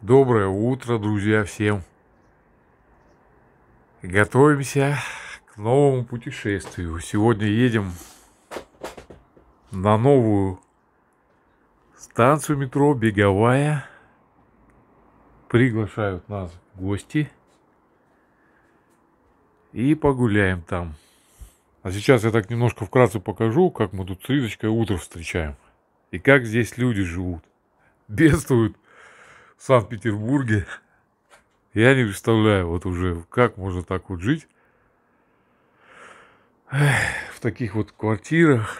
Доброе утро, друзья, всем. Готовимся к новому путешествию. Сегодня едем на новую станцию метро Беговая. Приглашают нас гости. И погуляем там. А сейчас я так немножко вкратце покажу, как мы тут с Риточкой утро встречаем. И как здесь люди живут. Бедствуют в Санкт-Петербурге. Я не представляю, вот уже, как можно так вот жить. Эх, в таких вот квартирах.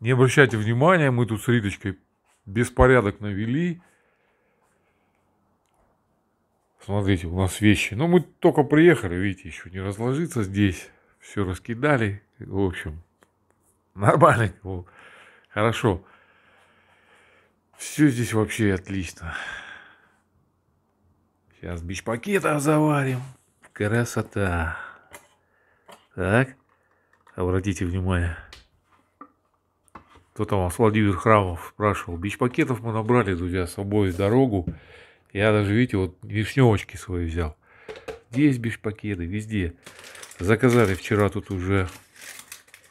Не обращайте внимания, мы тут с Риточкой беспорядок навели. Смотрите, у нас вещи. но ну, мы только приехали, видите, еще не разложиться здесь. Все раскидали. В общем, нормально. Хорошо. Все здесь вообще отлично. Сейчас бич-пакетов заварим. Красота. Так. Обратите внимание. Кто там вас Владимир Храмов спрашивал. Бич-пакетов мы набрали, друзья, с собой в дорогу. Я даже, видите, вот вишневочки свои взял. Здесь бич-пакеты, везде. Заказали вчера тут уже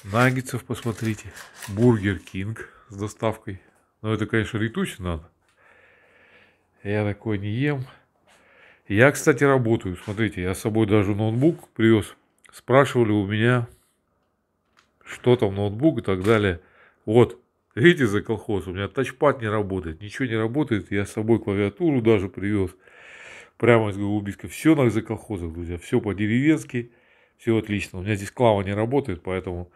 наггетсов, посмотрите. Бургер Кинг с доставкой. Но ну, это, конечно, летучий надо. Я такой не ем. Я, кстати, работаю. Смотрите, я с собой даже ноутбук привез. Спрашивали у меня, что там ноутбук и так далее. Вот, видите, за колхоз, у меня тачпад не работает, ничего не работает. Я с собой клавиатуру даже привез. Прямо из Голубиска. Все на за колхозах, друзья. Все по-деревенски. Все отлично. У меня здесь клава не работает, поэтому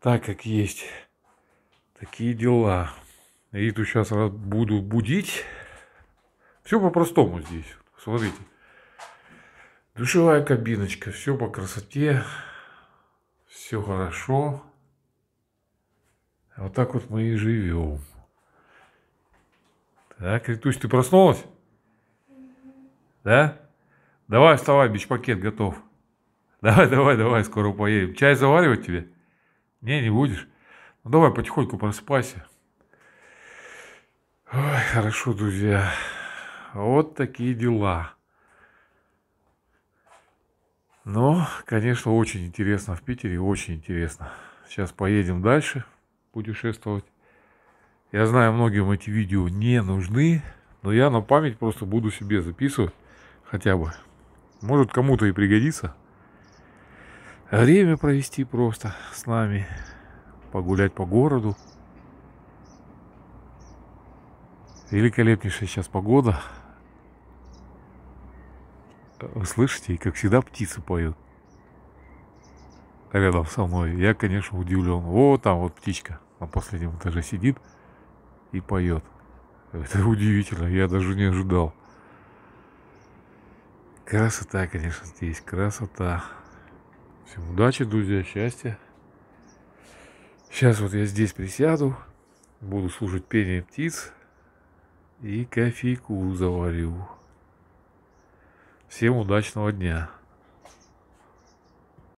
так как есть. Такие дела. Риту сейчас буду будить. Все по-простому здесь. Смотрите. Душевая кабиночка. Все по красоте. Все хорошо. Вот так вот мы и живем. Так, Ритусь, ты проснулась? Да? Давай, вставай, бич-пакет готов. Давай, давай, давай, скоро поедем. Чай заваривать тебе? Не, не будешь. Ну, давай потихоньку просыпайся. Ой, хорошо, друзья. Вот такие дела. Но, конечно, очень интересно в Питере, очень интересно. Сейчас поедем дальше путешествовать. Я знаю, многим эти видео не нужны, но я на память просто буду себе записывать хотя бы. Может, кому-то и пригодится. Время провести просто с нами, погулять по городу. Великолепнейшая сейчас погода вы слышите, и как всегда птицы поют рядом со мной. Я, конечно, удивлен. О, там вот птичка на последнем этаже сидит и поет. Это удивительно, я даже не ожидал. Красота, конечно, здесь, красота. Всем удачи, друзья, счастья. Сейчас вот я здесь присяду, буду слушать пение птиц и кофейку заварю. Всем удачного дня!